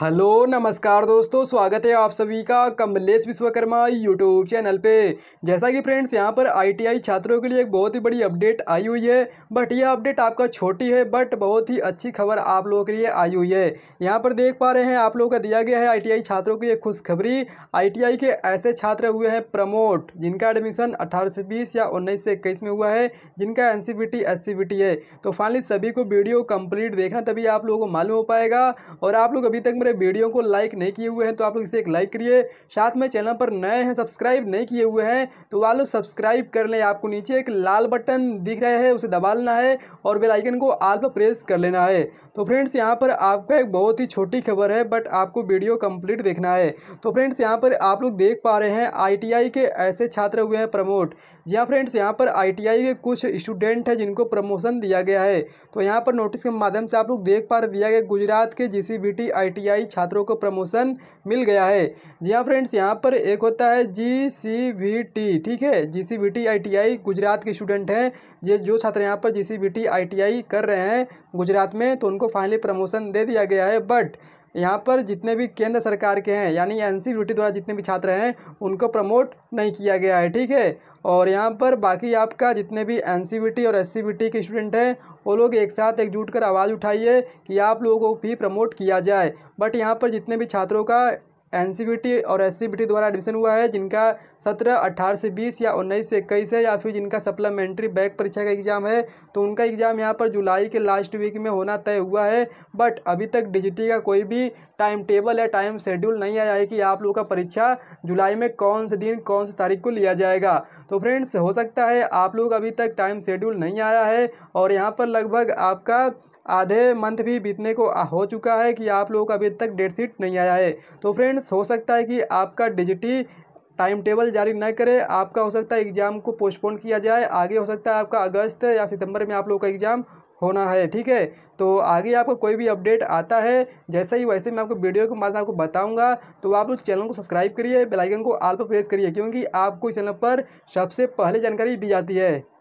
hello नमस्कार दोस्तों स्वागत है आप सभी का कमलेश विश्वकर्मा यूट्यूब चैनल पे जैसा कि फ्रेंड्स यहां पर आईटीआई छात्रों के लिए एक बहुत ही बड़ी अपडेट आई हुई है बट यह अपडेट आपका छोटी है बट बहुत ही अच्छी खबर आप लोगों के लिए आई हुई है यहां पर देख पा रहे हैं आप लोगों का दिया गया है आई छात्रों के लिए खुशखबरी आई के ऐसे छात्र हुए हैं प्रमोट जिनका एडमिशन अठारह से बीस या उन्नीस से इक्कीस में हुआ है जिनका एन सी है तो फाइनली सभी को वीडियो कम्प्लीट देखना तभी आप लोगों को मालूम हो पाएगा और आप लोग अभी तक पूरे वीडियो को लाइक नहीं किए हुए हैं तो आप लोग इसे एक लाइक करिए साथ में चैनल पर नए हैं सब्सक्राइब नहीं किए हुए हैं तो वालो सब्सक्राइब कर लें आपको नीचे एक लाल बटन दिख रहा है उसे दबा लेना है और बेलाइकन को आल पर प्रेस कर लेना है तो फ्रेंड्स यहाँ पर आपका एक बहुत ही छोटी खबर है बट आपको वीडियो कम्प्लीट देखना है तो फ्रेंड्स यहाँ पर आप लोग देख पा रहे हैं आई के ऐसे छात्र हुए हैं प्रमोट जी हाँ फ्रेंड्स यहाँ पर आई के कुछ स्टूडेंट हैं जिनको प्रमोशन दिया गया है तो यहाँ पर नोटिस के माध्यम से आप लोग देख पा रहे दिया गया गुजरात के जी सी आई छात्रों को प्रमोशन मिल गया है जी हाँ फ्रेंड्स यहाँ पर एक होता है जी सी वी टी ठीक है G C V T I T I Gujarat के स्टूडेंट हैं ये जो छात्र यहाँ पर G C V T I T I कर रहे हैं गुजरात में तो उनको फाइनली प्रमोशन दे दिया गया है बट यहाँ पर जितने भी केंद्र सरकार के हैं यानी एन सी द्वारा जितने भी छात्र हैं उनको प्रमोट नहीं किया गया है ठीक है और यहाँ पर बाकी आपका जितने भी एन और एस के स्टूडेंट हैं वो लोग एक साथ एकजुट कर आवाज़ उठाइए कि आप लोगों को भी प्रमोट किया जाए बट यहाँ पर जितने भी छात्रों का एन और एस द्वारा एडमिशन हुआ है जिनका सत्रह अट्ठारह से बीस या उन्नीस से इक्कीस है या फिर जिनका सप्लीमेंट्री बैक परीक्षा का एग्ज़ाम है तो उनका एग्ज़ाम यहाँ पर जुलाई के लास्ट वीक में होना तय हुआ है बट अभी तक डिजिटी का कोई भी टाइम टेबल या टाइम शेड्यूल नहीं आया है कि आप लोगों का परीक्षा जुलाई में कौन से दिन कौन से तारीख को लिया जाएगा तो फ्रेंड्स हो सकता है आप लोग अभी तक टाइम शेड्यूल नहीं आया है और यहाँ पर लगभग आपका आधे मंथ भी बीतने को हो चुका है कि आप लोगों का अभी तक डेट शीट नहीं आया है तो फ्रेंड्स फ्रेंड्स हो सकता है कि आपका डिजिटी टाइम टेबल जारी न करे आपका हो सकता है एग्ज़ाम को पोस्टपोन किया जाए आगे हो सकता है आपका अगस्त या सितंबर में आप लोगों का एग्ज़ाम होना है ठीक है तो आगे आपको कोई भी अपडेट आता है जैसे ही वैसे मैं आपको वीडियो के माध्यम आपको बताऊंगा तो आप लोग चैनल को सब्सक्राइब करिए बेल आइकन को आल पर प्रेस करिए क्योंकि आपको इस चैनल पर सबसे पहले जानकारी दी जाती है